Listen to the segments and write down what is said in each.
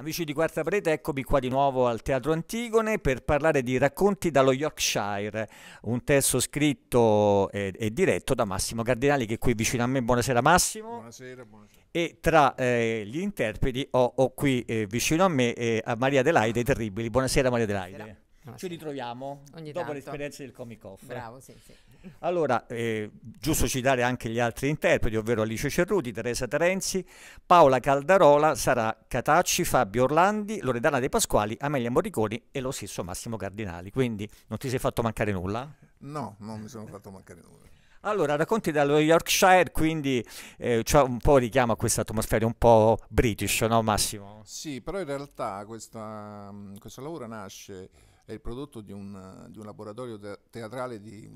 Amici di Quarta Parete, eccomi qua di nuovo al Teatro Antigone per parlare di Racconti dallo Yorkshire, un testo scritto e, e diretto da Massimo Cardinali che è qui vicino a me. Buonasera Massimo. Buonasera, buonasera. E tra eh, gli interpreti ho, ho qui eh, vicino a me eh, a Maria Adelaide Terribili. Buonasera Maria Adelaide. Buonasera. Ah, Ci sì. ritroviamo Ogni dopo tanto. l'esperienza del Comic Off. Bravo, sì, sì. Allora, eh, giusto citare anche gli altri interpreti, ovvero Alice Cerruti, Teresa Terenzi, Paola Caldarola, Sara Catacci, Fabio Orlandi, Loredana De Pasquali, Amelia Morriconi e lo stesso Massimo Cardinali. Quindi non ti sei fatto mancare nulla? No, non mi sono fatto mancare nulla. Allora, racconti dallo Yorkshire, quindi eh, c'è un po' richiamo a questa atmosfera un po' british, no Massimo? Sì, però in realtà questa, mm, questo lavoro nasce è il prodotto di un, di un laboratorio teatrale di,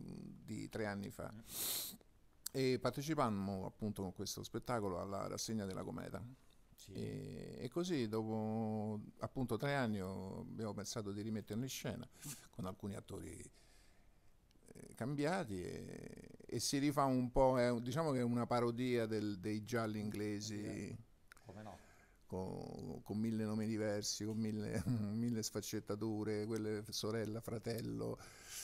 di, tre anni fa. Eh. E partecipammo appunto con questo spettacolo alla rassegna della cometa. Sì. E, e, così dopo appunto tre anni abbiamo pensato di rimetterlo in scena con alcuni attori eh, cambiati e, e, si rifà un po', è, diciamo che è una parodia del, dei gialli inglesi. Come no? con, con mille nomi diversi, con mille, mille, sfaccettature, quelle sorella, fratello.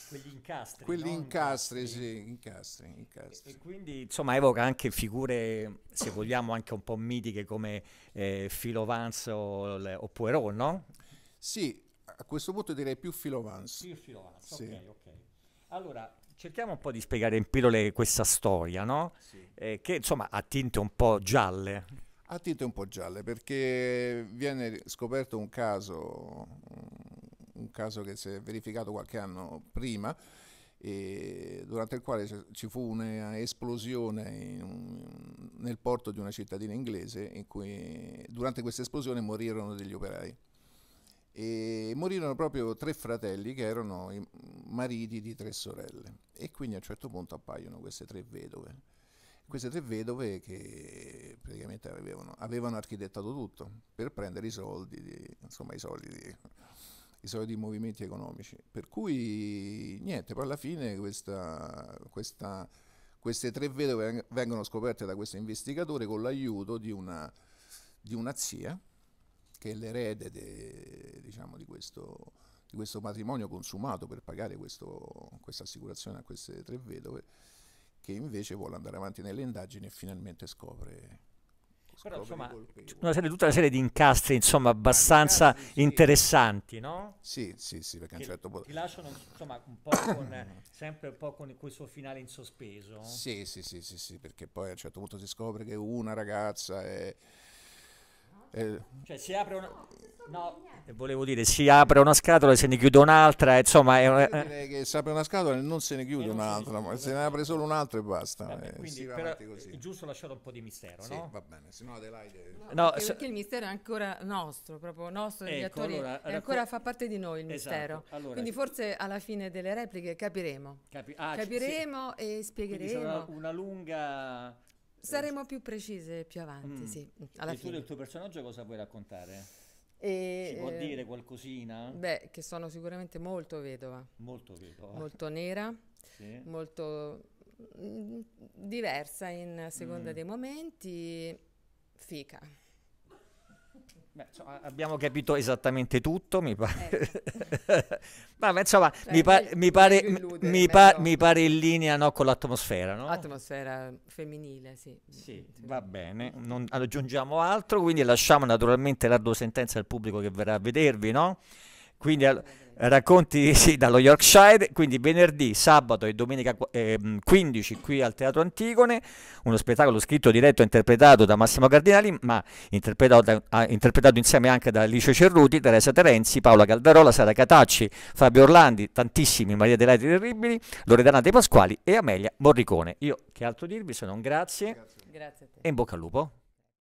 Quegli incastri. Quelli no? incastri, incastri, sì, incastri, incastri. E, e, quindi insomma evoca anche figure, se vogliamo, anche un po' mitiche come eh, Filo Vance o, o Poirot, no? Sì, a questo punto direi più Filo Vance. Più Filo sì. ok, ok. Allora, Cerchiamo un po' di spiegare in pillole questa storia, no? Sì. Eh, che insomma ha tinte un po' gialle. A tinte un po' gialle perché viene scoperto un caso, un caso che si è verificato qualche anno prima, durante il quale ci fu un'esplosione nel porto di una cittadina inglese in cui durante questa esplosione morirono degli operai. E morirono proprio tre fratelli che erano i mariti di tre sorelle e quindi a un certo punto appaiono queste tre vedove queste tre vedove che praticamente avevano, avevano architettato tutto per prendere i soldi, di, insomma i soldi di, i soliti movimenti economici. Per cui niente, poi alla fine questa, questa, queste tre vedove vengono scoperte da questo investigatore con l'aiuto di una, di una zia che è l'erede de, diciamo, di, questo, di, questo, matrimonio consumato per pagare questa assicurazione a queste tre vedove che invece vuole andare avanti nelle indagini e finalmente scopre però insomma una serie, tutta una serie di incastri insomma abbastanza sì, interessanti no? sì sì sì perché a un certo punto ti lasciano insomma un po' con sempre un po' con questo finale in sospeso sì, sì sì sì sì perché poi a un certo punto si scopre che una ragazza è eh, cioè si apre una... No, volevo dire, si apre una scatola e se ne chiude un'altra, insomma... È... Io che si apre una scatola e non se ne chiude un'altra, ma se ne apre solo un'altra e basta. Vabbè, eh, quindi, però, è giusto lasciare un po' di mistero, sì, no? va bene, se no Adelaide... No, no, perché, so... il mistero è ancora nostro, proprio nostro, ecco, attori, allora, ancora fa parte di noi il esatto, mistero. Esatto, allora, quindi forse alla fine delle repliche capiremo. Capi- ah, capiremo sì. e spiegheremo. Quindi sarà una lunga Saremo più precise più avanti, mm. sì. Alla e fine. tu del tuo personaggio cosa vuoi raccontare? E, Ci può eh, dire qualcosina? Beh, che sono sicuramente molto vedova. Molto vedova. Molto nera, sì. molto mh, mm, diversa in seconda mm. dei momenti, fica. Beh, insomma, abbiamo capito esattamente tutto, mi pare. Eh. Ma insomma, cioè, mi, par- mi, pare, illude, mi, par- mi, pare in linea no, con l'atmosfera, no? Atmosfera femminile, sì. Sì, va bene, non aggiungiamo altro, quindi lasciamo naturalmente l'ardua sentenza al pubblico che verrà a vedervi, no? Quindi... Al- racconti sì, dallo Yorkshire, quindi venerdì, sabato e domenica eh, 15 qui al Teatro Antigone, uno spettacolo scritto, diretto e interpretato da Massimo Cardinali, ma interpretato, da, ah, interpretato insieme anche da Alice Cerruti, Teresa Terenzi, Paola Calderola, Sara Catacci, Fabio Orlandi, tantissimi, Maria Delaiti Terribili, Loredana De Pasquali e Amelia Morricone. Io che altro dirvi se non grazie, grazie. grazie e in bocca al lupo.